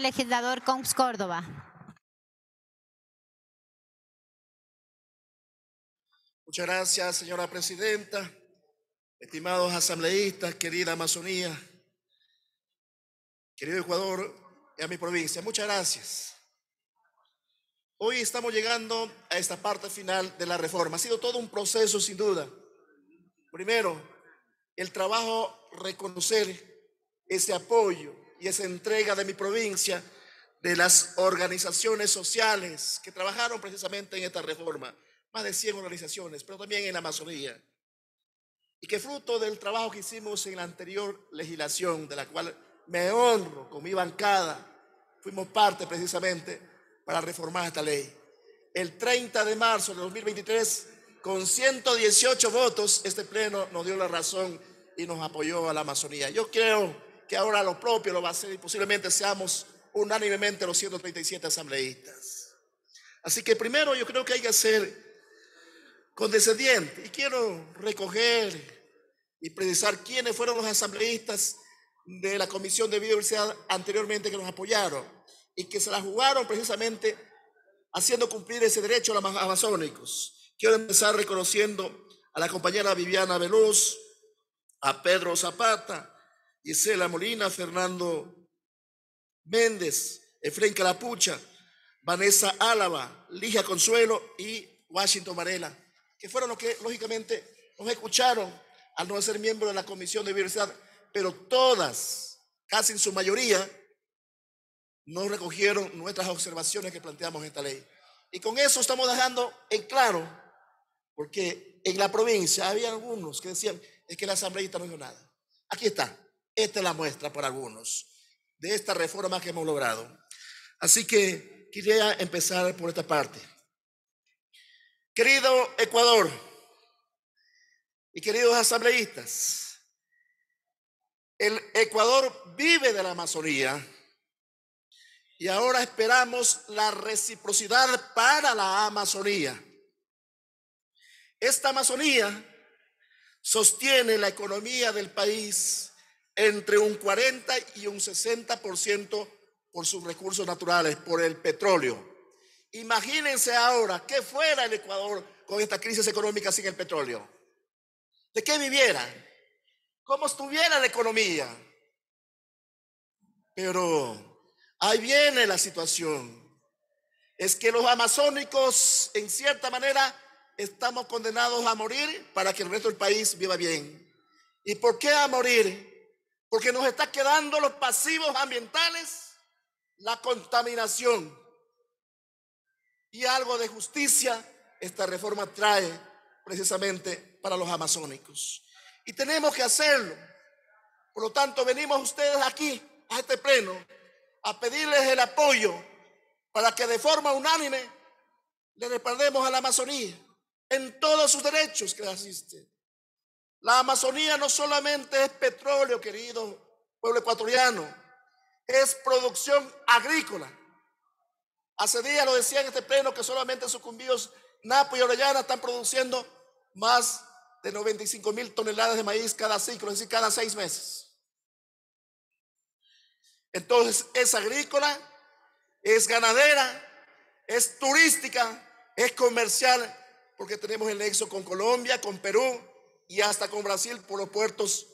legislador Combs Córdoba. Muchas gracias, señora presidenta, estimados asambleístas, querida Amazonía, querido Ecuador y a mi provincia. Muchas gracias. Hoy estamos llegando a esta parte final de la reforma. Ha sido todo un proceso, sin duda. Primero, el trabajo, reconocer ese apoyo, y esa entrega de mi provincia de las organizaciones sociales que trabajaron precisamente en esta reforma, más de 100 organizaciones, pero también en la Amazonía, y que fruto del trabajo que hicimos en la anterior legislación, de la cual me honro con mi bancada, fuimos parte precisamente para reformar esta ley. El 30 de marzo de 2023, con 118 votos, este Pleno nos dio la razón y nos apoyó a la Amazonía. Yo creo que ahora lo propio lo va a hacer y posiblemente seamos unánimemente los 137 asambleístas. Así que primero yo creo que hay que ser condescendiente y quiero recoger y precisar quiénes fueron los asambleístas de la Comisión de Biodiversidad anteriormente que nos apoyaron y que se la jugaron precisamente haciendo cumplir ese derecho a los amazónicos. Quiero empezar reconociendo a la compañera Viviana Veluz, a Pedro Zapata, Isela Molina, Fernando Méndez, Efraín Calapucha, Vanessa Álava, Ligia Consuelo y Washington Varela, que fueron los que lógicamente nos escucharon al no ser miembro de la Comisión de Diversidad, pero todas, casi en su mayoría, nos recogieron nuestras observaciones que planteamos en esta ley. Y con eso estamos dejando en claro, porque en la provincia había algunos que decían, es que la asamblea no hizo nada. Aquí está, esta es la muestra para algunos de esta reforma que hemos logrado. Así que quería empezar por esta parte. Querido Ecuador y queridos asambleístas, el Ecuador vive de la Amazonía y ahora esperamos la reciprocidad para la Amazonía. Esta Amazonía sostiene la economía del país entre un 40 y un 60% por sus recursos naturales, por el petróleo. Imagínense ahora qué fuera el Ecuador con esta crisis económica sin el petróleo. ¿De qué viviera? ¿Cómo estuviera la economía? Pero ahí viene la situación. Es que los amazónicos, en cierta manera, estamos condenados a morir para que el resto del país viva bien. ¿Y por qué a morir? Porque nos está quedando los pasivos ambientales, la contaminación y algo de justicia esta reforma trae precisamente para los amazónicos. Y tenemos que hacerlo. Por lo tanto, venimos ustedes aquí, a este pleno, a pedirles el apoyo para que de forma unánime le respaldemos a la Amazonía en todos sus derechos que asisten la Amazonía no solamente es petróleo, querido pueblo ecuatoriano, es producción agrícola. Hace días lo decía en este pleno que solamente sucumbidos Napo y Orellana están produciendo más de 95 mil toneladas de maíz cada ciclo, es decir, cada seis meses. Entonces es agrícola, es ganadera, es turística, es comercial, porque tenemos el nexo con Colombia, con Perú, y hasta con Brasil por los puertos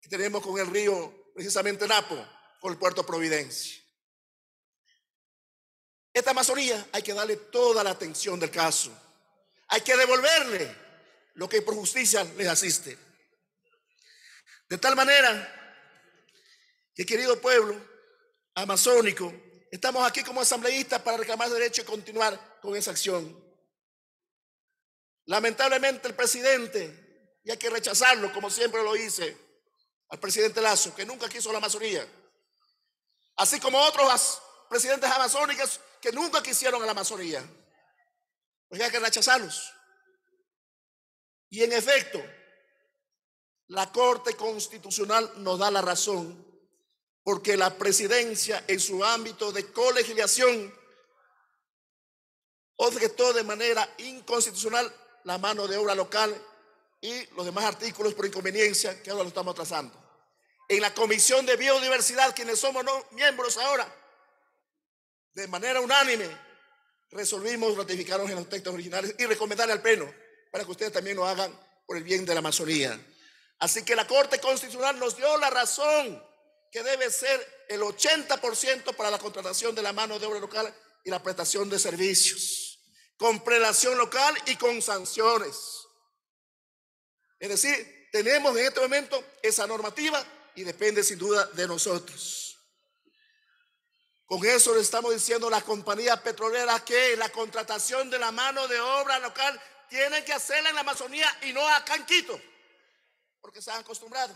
que tenemos con el río, precisamente Napo, con el puerto Providencia. Esta Amazonía hay que darle toda la atención del caso. Hay que devolverle lo que por justicia les asiste. De tal manera que, querido pueblo amazónico, estamos aquí como asambleístas para reclamar derecho y continuar con esa acción. Lamentablemente el presidente y hay que rechazarlo, como siempre lo hice al presidente Lazo, que nunca quiso la Amazonía. Así como otros presidentes amazónicos que nunca quisieron a la Amazonía. Pues hay que rechazarlos. Y en efecto, la Corte Constitucional nos da la razón porque la presidencia en su ámbito de colegiación objetó de manera inconstitucional la mano de obra local y los demás artículos por inconveniencia que ahora lo estamos atrasando. En la Comisión de Biodiversidad, quienes somos miembros ahora, de manera unánime, resolvimos ratificarnos en los textos originales y recomendarle al Pleno para que ustedes también lo hagan por el bien de la Amazonía. Así que la Corte Constitucional nos dio la razón que debe ser el 80% para la contratación de la mano de obra local y la prestación de servicios, con prelación local y con sanciones. Es decir, tenemos en este momento esa normativa y depende sin duda de nosotros. Con eso le estamos diciendo a las compañías petroleras que la contratación de la mano de obra local tienen que hacerla en la Amazonía y no acá en Quito, porque se han acostumbrado.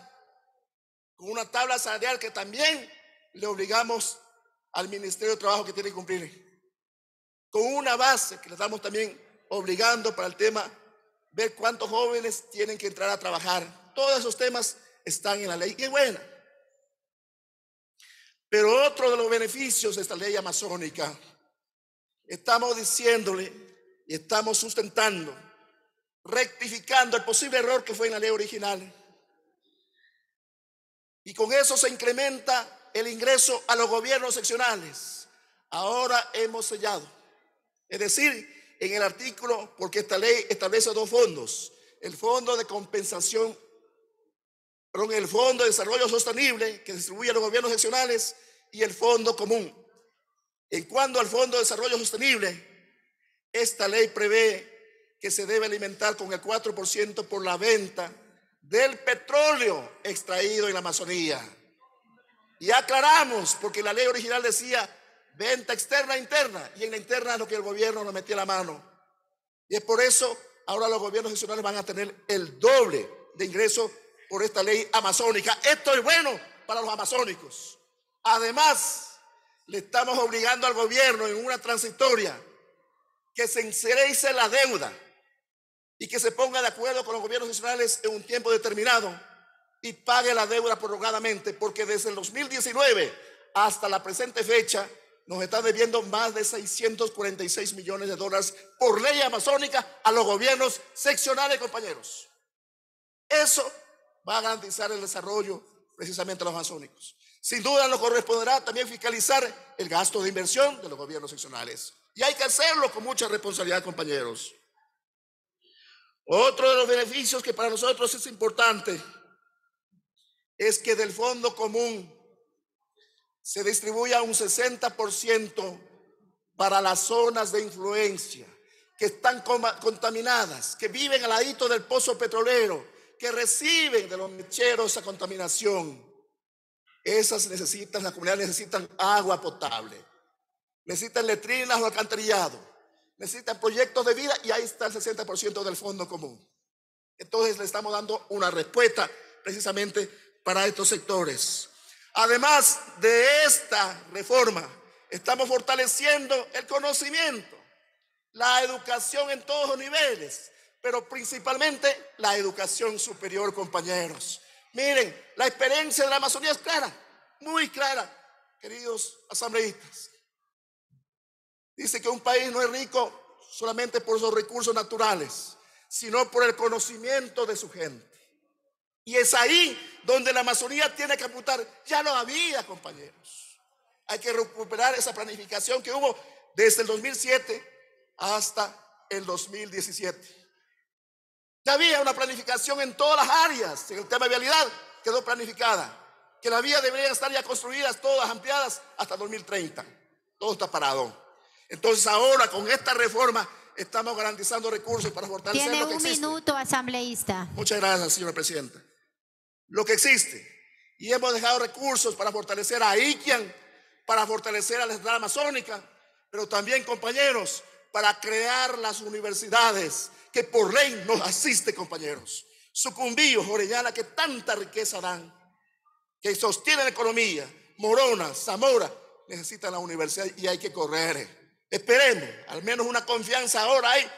Con una tabla salarial que también le obligamos al Ministerio de Trabajo que tiene que cumplir. Con una base que le estamos también obligando para el tema ver cuántos jóvenes tienen que entrar a trabajar. Todos esos temas están en la ley Qué buena. Pero otro de los beneficios de esta ley amazónica, estamos diciéndole y estamos sustentando, rectificando el posible error que fue en la ley original. Y con eso se incrementa el ingreso a los gobiernos seccionales. Ahora hemos sellado. Es decir, en el artículo, porque esta ley establece dos fondos. El fondo de compensación, con el fondo de desarrollo sostenible que distribuye a los gobiernos regionales y el fondo común. En cuanto al fondo de desarrollo sostenible, esta ley prevé que se debe alimentar con el 4% por la venta del petróleo extraído en la Amazonía. Y aclaramos, porque la ley original decía Venta externa, interna. Y en la interna es lo que el gobierno nos metió la mano. Y es por eso ahora los gobiernos nacionales van a tener el doble de ingresos por esta ley amazónica. Esto es bueno para los amazónicos. Además, le estamos obligando al gobierno en una transitoria que se encerece la deuda y que se ponga de acuerdo con los gobiernos nacionales en un tiempo determinado y pague la deuda prorrogadamente, porque desde el 2019 hasta la presente fecha nos está debiendo más de 646 millones de dólares por ley amazónica a los gobiernos seccionales, compañeros. Eso va a garantizar el desarrollo precisamente de los amazónicos. Sin duda nos corresponderá también fiscalizar el gasto de inversión de los gobiernos seccionales. Y hay que hacerlo con mucha responsabilidad, compañeros. Otro de los beneficios que para nosotros es importante es que del Fondo Común se distribuya un 60% para las zonas de influencia que están contaminadas, que viven al ladito del pozo petrolero, que reciben de los mecheros esa contaminación. Esas necesitan, las comunidades necesitan agua potable, necesitan letrinas o alcantarillado, necesitan proyectos de vida y ahí está el 60% del fondo común. Entonces le estamos dando una respuesta precisamente para estos sectores. Además de esta reforma, estamos fortaleciendo el conocimiento, la educación en todos los niveles, pero principalmente la educación superior, compañeros. Miren, la experiencia de la Amazonía es clara, muy clara, queridos asambleístas. Dice que un país no es rico solamente por sus recursos naturales, sino por el conocimiento de su gente. Y es ahí donde la Amazonía tiene que apuntar. Ya no había, compañeros. Hay que recuperar esa planificación que hubo desde el 2007 hasta el 2017. Ya había una planificación en todas las áreas. En el tema de vialidad quedó planificada. Que la vía debería estar ya construidas, todas ampliadas hasta 2030. Todo está parado. Entonces ahora con esta reforma estamos garantizando recursos para fortalecer lo Tiene un minuto, asambleísta. Muchas gracias, señora presidenta lo que existe. Y hemos dejado recursos para fortalecer a Iquian, para fortalecer a la ciudad amazónica, pero también, compañeros, para crear las universidades que por ley nos asiste, compañeros. Sucumbíos, Orellana, que tanta riqueza dan, que sostienen la economía. Morona, Zamora, necesitan la universidad y hay que correr. Esperemos, al menos una confianza ahora hay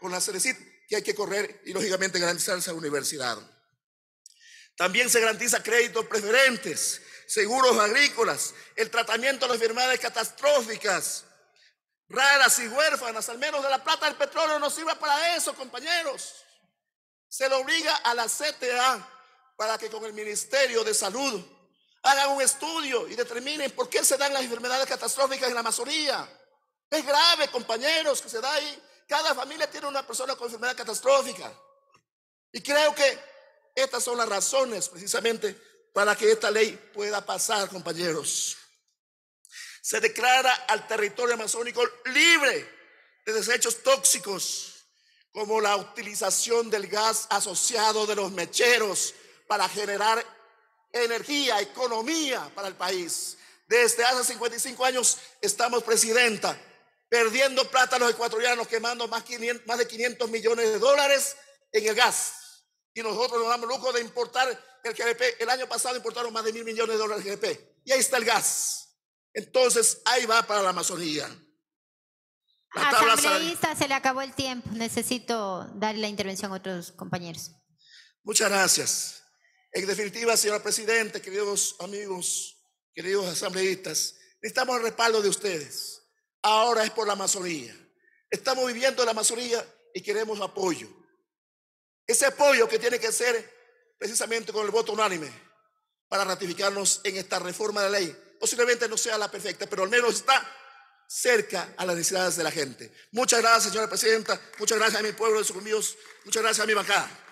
con la Cerecit que hay que correr y lógicamente garantizar esa universidad. También se garantiza créditos preferentes, seguros agrícolas, el tratamiento de las enfermedades catastróficas, raras y huérfanas, al menos de la plata del petróleo no sirva para eso, compañeros. Se le obliga a la CTA para que con el Ministerio de Salud hagan un estudio y determinen por qué se dan las enfermedades catastróficas en la Amazonía. Es grave, compañeros, que se da ahí. Cada familia tiene una persona con enfermedad catastrófica. Y creo que estas son las razones precisamente para que esta ley pueda pasar, compañeros. Se declara al territorio amazónico libre de desechos tóxicos, como la utilización del gas asociado de los mecheros para generar energía, economía para el país. Desde hace 55 años estamos, presidenta, perdiendo plata los ecuatorianos, quemando más, más de 500 millones de dólares en el gas. Y nosotros nos damos lujo de importar el GDP. El año pasado importaron más de mil millones de dólares de GDP. Y ahí está el gas. Entonces, ahí va para la Amazonía. Asambleísta, se le acabó el tiempo. Necesito dar la intervención a otros compañeros. Muchas gracias. En definitiva, señora Presidenta, queridos amigos, queridos asambleístas, necesitamos el respaldo de ustedes. Ahora es por la Amazonía. Estamos viviendo la Amazonía y queremos apoyo. Ese apoyo que tiene que ser precisamente con el voto unánime para ratificarnos en esta reforma de la ley. Posiblemente no sea la perfecta, pero al menos está cerca a las necesidades de la gente. Muchas gracias, señora presidenta. Muchas gracias a mi pueblo de sus amigos. Muchas gracias a mi bancada.